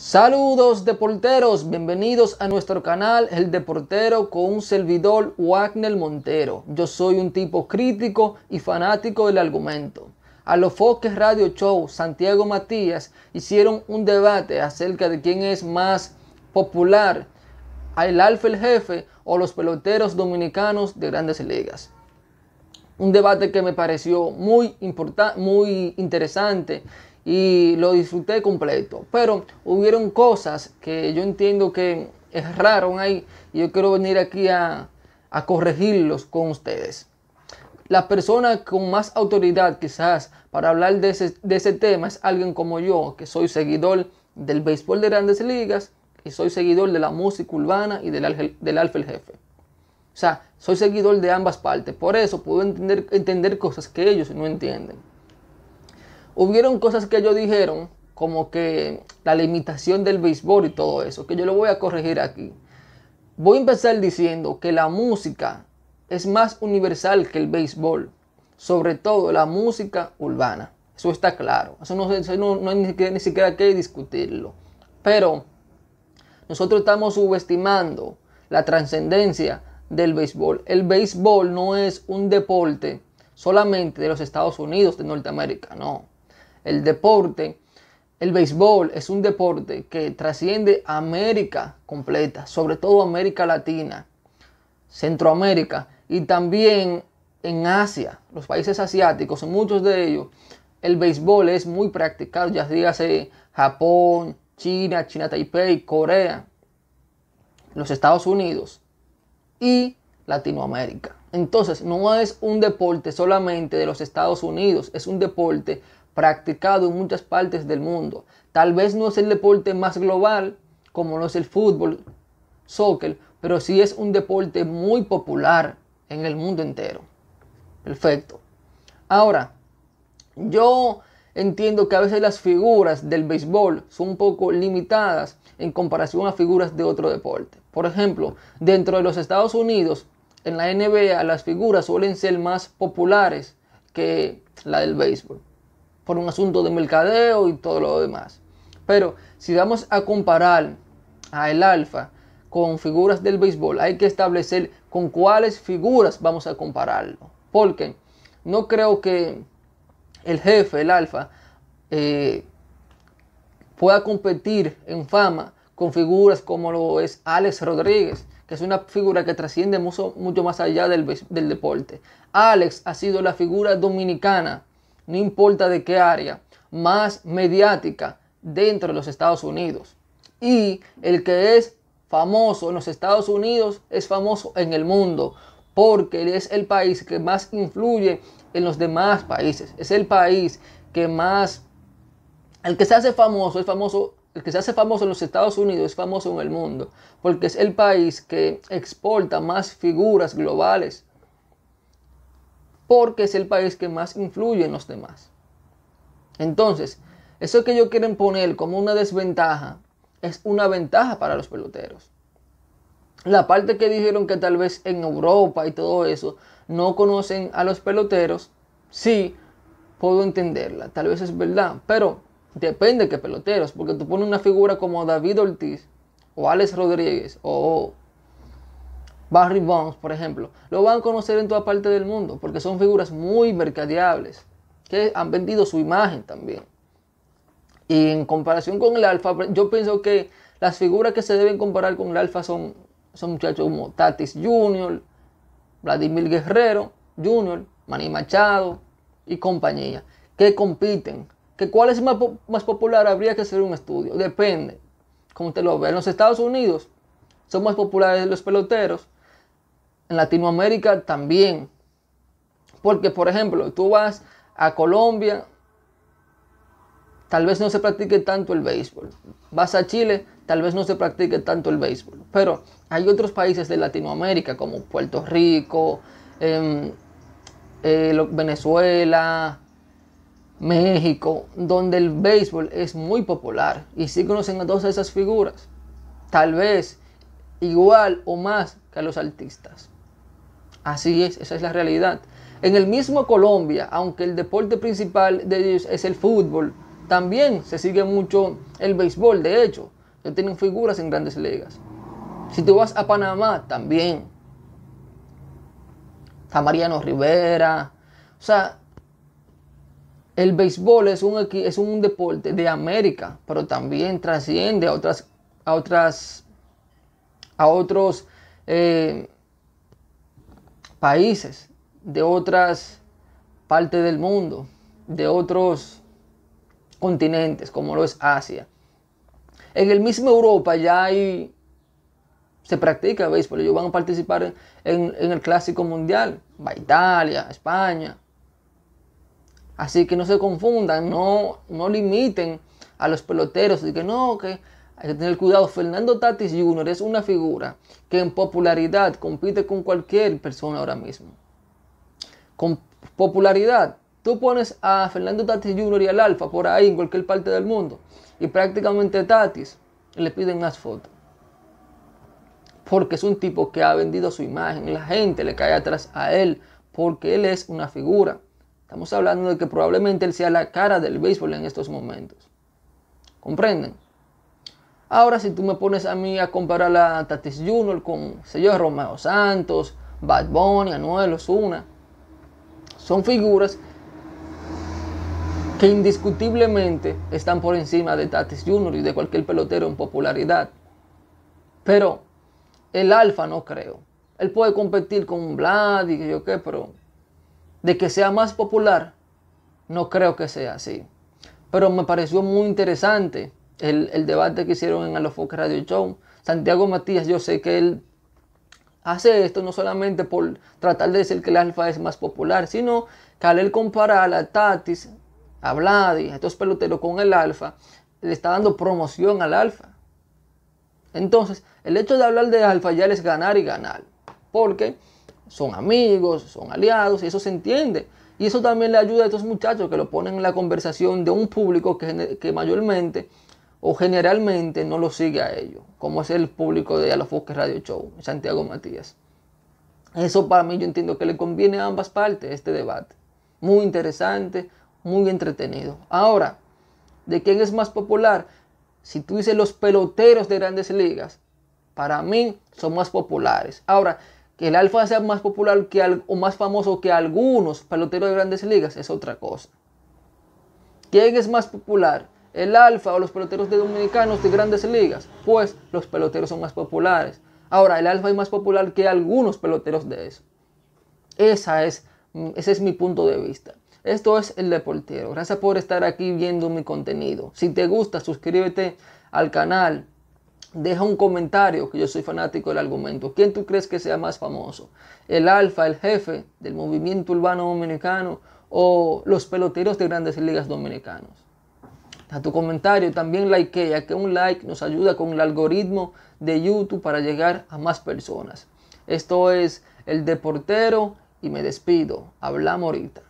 Saludos deporteros, bienvenidos a nuestro canal El Deportero con un servidor Wagner Montero. Yo soy un tipo crítico y fanático del argumento. A los Foques Radio Show, Santiago Matías hicieron un debate acerca de quién es más popular, el Alfa el Jefe o los peloteros dominicanos de grandes ligas un debate que me pareció muy, importante, muy interesante y lo disfruté completo. Pero hubieron cosas que yo entiendo que erraron ahí y yo quiero venir aquí a, corregirlos con ustedes. La persona con más autoridad quizás para hablar de ese, de ese, tema es alguien como yo, que soy seguidor del béisbol de grandes ligas y soy seguidor de la música urbana y del, del alfa el jefe. O sea, soy seguidor de ambas partes. Por eso puedo entender, entender cosas que ellos no entienden. Hubieron cosas que ellos dijeron, como que la limitación del béisbol y todo eso, que yo lo voy a corregir aquí. Voy a empezar diciendo que la música es más universal que el béisbol, sobre todo la música urbana. Eso está claro. Eso no, no, hay ni siquiera, ni siquiera que discutirlo. Pero nosotros estamos subestimando la trascendencia del béisbol. El béisbol no es un deporte solamente de los Estados Unidos, de Norteamérica, no. El deporte, el béisbol es un deporte que trasciende América completa, sobre todo América Latina, Centroamérica y también en Asia, los países asiáticos, en muchos de ellos, el béisbol es muy practicado, ya dígase Japón, China, China Taipei, Corea, los Estados Unidos y Latinoamérica. Entonces, no es un deporte solamente de los Estados Unidos, es un deporte practicado en muchas partes del mundo. Tal vez no es el deporte más global, como lo es el fútbol, soccer, pero sí es un deporte muy popular en el mundo entero. Perfecto. Ahora, yo Entiendo que a veces las figuras del béisbol son un poco limitadas en comparación a figuras de otro deporte. Por ejemplo, dentro de los Estados Unidos, en la NBA las figuras suelen ser más populares que la del béisbol, por un asunto de mercadeo y todo lo demás. Pero si vamos a comparar a el alfa con figuras del béisbol, hay que establecer con cuáles figuras vamos a compararlo. Porque no creo que el jefe, el alfa, eh, pueda competir en fama con figuras como lo es Alex Rodríguez, que es una figura que trasciende mucho, mucho más allá del, del deporte. Alex ha sido la figura dominicana, no importa de qué área, más mediática dentro de los Estados Unidos. Y el que es famoso en los Estados Unidos es famoso en el mundo porque es el país que más influye en los demás países. Es el país que más, el que se hace famoso, es famoso, el que se hace famoso en los Estados Unidos es famoso en el mundo, porque es el país que exporta más figuras globales, porque es el país que más influye en los demás. Entonces, eso que ellos quieren poner como una desventaja es una ventaja para los peloteros. La parte que dijeron que tal vez en Europa y todo eso no conocen a los peloteros, sí, puedo entenderla, tal vez es verdad, pero depende de qué peloteros, porque tú pones una figura como David Ortiz o Alex Rodríguez o Barry Bonds, por ejemplo, lo van a conocer en toda parte del mundo, porque son figuras muy mercadeables, que han vendido su imagen también. Y en comparación con el alfa, yo pienso que las figuras que se deben comparar con el alfa son son muchachos como Tatis Jr., Vladimir Guerrero Jr., Manny Machado y compañía, que compiten. Que ¿Cuál es más, más popular? Habría que hacer un estudio. Depende, como te lo ve. En los Estados Unidos son más populares los peloteros. En Latinoamérica también. Porque, por ejemplo, tú vas a Colombia tal vez no se practique tanto el béisbol. Vas a Chile, tal vez no se practique tanto el béisbol. Pero hay otros países de Latinoamérica como Puerto Rico, em, eh, Venezuela, México, donde el béisbol es muy popular y sí conocen a todas esas figuras. Tal vez igual o más que a los artistas. Así es, esa es la realidad. En el mismo Colombia, aunque el deporte principal de ellos es el fútbol, también se sigue mucho el béisbol, de hecho. Ya tienen figuras en grandes ligas. Si tú vas a Panamá, también. A Mariano Rivera. O sea, el béisbol es un, es un deporte de América, pero también trasciende a otras, a otras, a otros eh, países, de otras partes del mundo, de otros continentes como lo es Asia. En el mismo Europa ya hay, se practica veis béisbol, ellos van a participar en, el Clásico Mundial, va Italia, España. Así que no se confundan, no, no limiten a los peloteros y que no, que hay que tener cuidado. Fernando Tatis Jr. es una figura que en popularidad compite con cualquier persona ahora mismo. Con popularidad Tú pones a Fernando Tatis Jr. y al Alfa por ahí en cualquier parte del mundo y prácticamente Tatis le piden más fotos. Porque es un tipo que ha vendido su imagen, la gente le cae atrás a él porque él es una figura. Estamos hablando de que probablemente él sea la cara del béisbol en estos momentos. ¿Comprenden? Ahora si tú me pones a mí a comparar a Tatis Jr. con, sé yo, Romeo Santos, Bad Bunny, Anuel, Osuna, son figuras que indiscutiblemente están por encima de Tatis Jr. y de cualquier pelotero en popularidad. Pero el Alfa no creo. Él puede competir con Vlad y yo qué, pero de que sea más popular, no creo que sea así. Pero me pareció muy interesante el, el debate que hicieron en Alofoque Radio Show. Santiago Matías, yo sé que él hace esto no solamente por tratar de decir que el alfa es más popular, sino que al él comparar a Tatis a y a estos peloteros con el alfa, le está dando promoción al alfa. Entonces, el hecho de hablar de alfa ya es ganar y ganar, porque son amigos, son aliados, y eso se entiende. Y eso también le ayuda a estos muchachos que lo ponen en la conversación de un público que, que mayormente o generalmente no lo sigue a ellos, como es el público de A los Bosques Radio Show, Santiago Matías. Eso para mí yo entiendo que le conviene a ambas partes este debate. Muy interesante, muy entretenido. Ahora, ¿de quién es más popular? Si tú dices los peloteros de grandes ligas, para mí son más populares. Ahora, que el alfa sea más popular que, o más famoso que algunos peloteros de grandes ligas es otra cosa. ¿Quién es más popular? ¿El alfa o los peloteros de dominicanos de grandes ligas? Pues los peloteros son más populares. Ahora, el alfa es más popular que algunos peloteros de eso. Esa es, ese es mi punto de vista. Esto es El Deportero. Gracias por estar aquí viendo mi contenido. Si te gusta, suscríbete al canal. Deja un comentario, que yo soy fanático del argumento. ¿Quién tú crees que sea más famoso? ¿El alfa, el jefe del movimiento urbano dominicano o los peloteros de grandes ligas dominicanos? a tu comentario, también ya que un like nos ayuda con el algoritmo de YouTube para llegar a más personas. Esto es El Deportero y me despido. Hablamos ahorita.